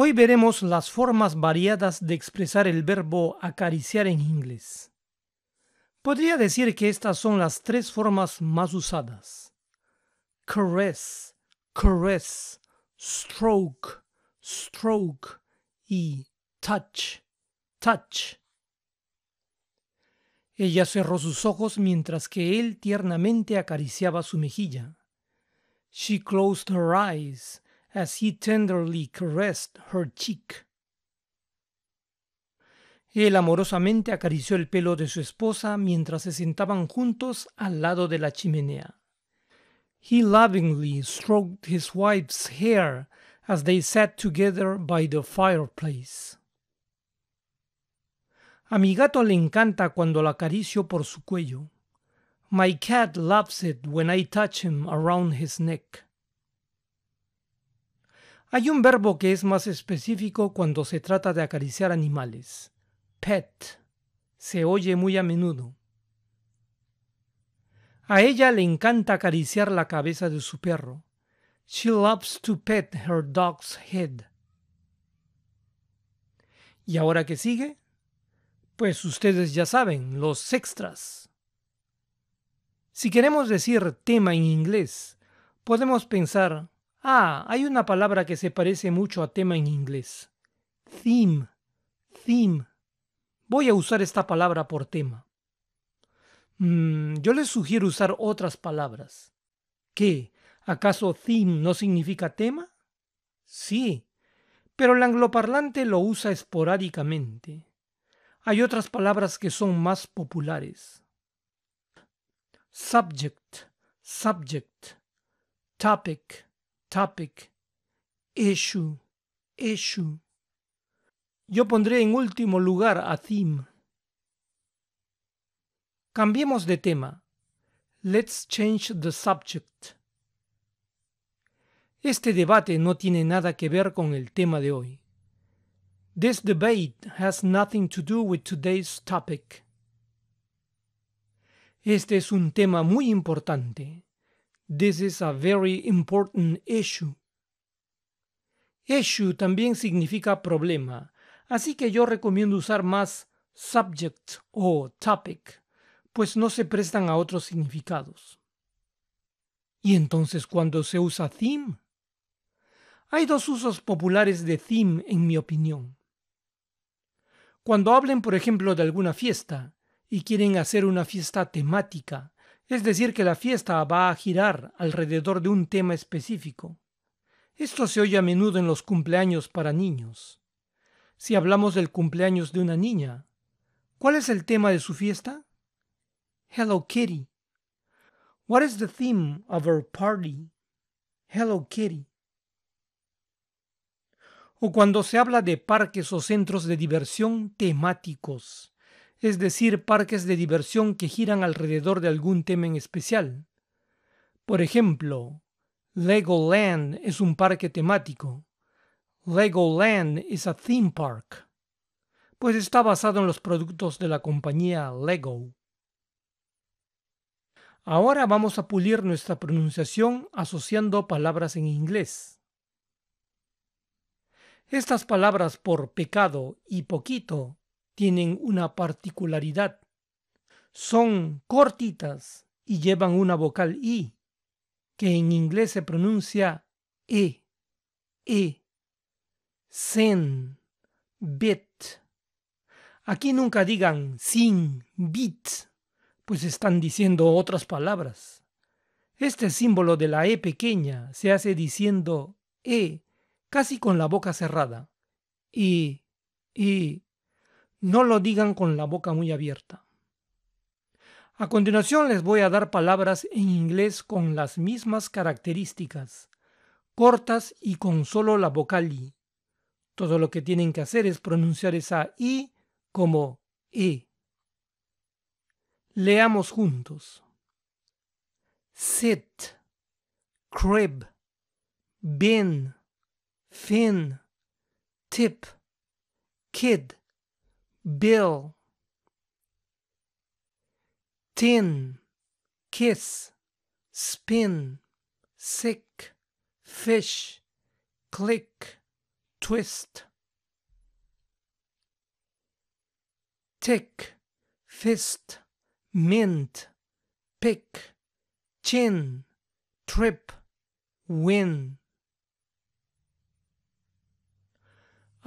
Hoy veremos las formas variadas de expresar el verbo acariciar en inglés. Podría decir que estas son las tres formas más usadas. Caress, caress, stroke, stroke y touch, touch. Ella cerró sus ojos mientras que él tiernamente acariciaba su mejilla. She closed her eyes as he tenderly caressed her cheek. Él amorosamente acarició el pelo de su esposa mientras se sentaban juntos al lado de la chimenea. He lovingly stroked his wife's hair as they sat together by the fireplace. A mi gato le encanta cuando la acaricio por su cuello. My cat loves it when I touch him around his neck. Hay un verbo que es más específico cuando se trata de acariciar animales. Pet. Se oye muy a menudo. A ella le encanta acariciar la cabeza de su perro. She loves to pet her dog's head. ¿Y ahora qué sigue? Pues ustedes ya saben, los extras. Si queremos decir tema en inglés, podemos pensar Ah, hay una palabra que se parece mucho a tema en inglés. Theme. Theme. Voy a usar esta palabra por tema. Mm, yo les sugiero usar otras palabras. ¿Qué? ¿Acaso theme no significa tema? Sí, pero el angloparlante lo usa esporádicamente. Hay otras palabras que son más populares. Subject, subject, topic, topic, issue, issue. Yo pondré en último lugar a theme. Cambiemos de tema. Let's change the subject. Este debate no tiene nada que ver con el tema de hoy. This debate has nothing to do with today's topic. Este es un tema muy importante. This is a very important issue. Issue también significa problema, así que yo recomiendo usar más subject o topic, pues no se prestan a otros significados. ¿Y entonces cuando se usa theme? Hay dos usos populares de theme en mi opinión. Cuando hablen, por ejemplo, de alguna fiesta y quieren hacer una fiesta temática, es decir, que la fiesta va a girar alrededor de un tema específico. Esto se oye a menudo en los cumpleaños para niños. Si hablamos del cumpleaños de una niña, ¿cuál es el tema de su fiesta? Hello Kitty. What is the theme of our party? Hello Kitty. O cuando se habla de parques o centros de diversión temáticos es decir, parques de diversión que giran alrededor de algún tema en especial. Por ejemplo, Legoland es un parque temático. Legoland is a theme park, pues está basado en los productos de la compañía Lego. Ahora vamos a pulir nuestra pronunciación asociando palabras en inglés. Estas palabras por pecado y poquito tienen una particularidad. Son cortitas y llevan una vocal I, que en inglés se pronuncia E, E, sen, bit. Aquí nunca digan sin, bit, pues están diciendo otras palabras. Este símbolo de la E pequeña se hace diciendo E, casi con la boca cerrada. y E, e no lo digan con la boca muy abierta. A continuación les voy a dar palabras en inglés con las mismas características, cortas y con solo la vocal i. Todo lo que tienen que hacer es pronunciar esa i como e. Leamos juntos. Sit, crib, bin, fin, tip, kid, bill tin kiss spin sick fish click twist tick fist mint pick chin trip win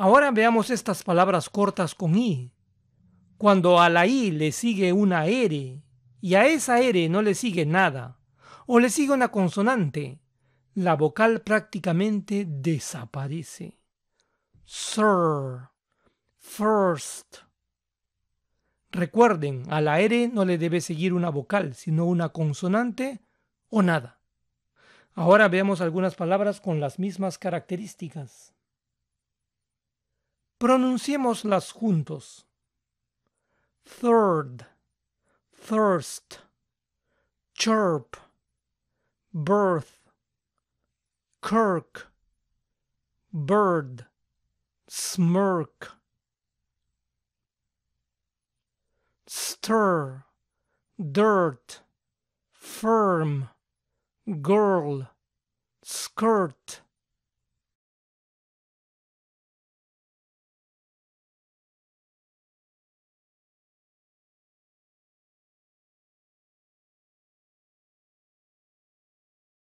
Ahora veamos estas palabras cortas con i. Cuando a la i le sigue una r y a esa r no le sigue nada, o le sigue una consonante, la vocal prácticamente desaparece. Sir, first. Recuerden, a la R no le debe seguir una vocal, sino una consonante o nada. Ahora veamos algunas palabras con las mismas características. Pronunciémoslas juntos. Third, thirst, chirp, birth, kirk, bird, smirk, stir, dirt, firm, girl, skirt,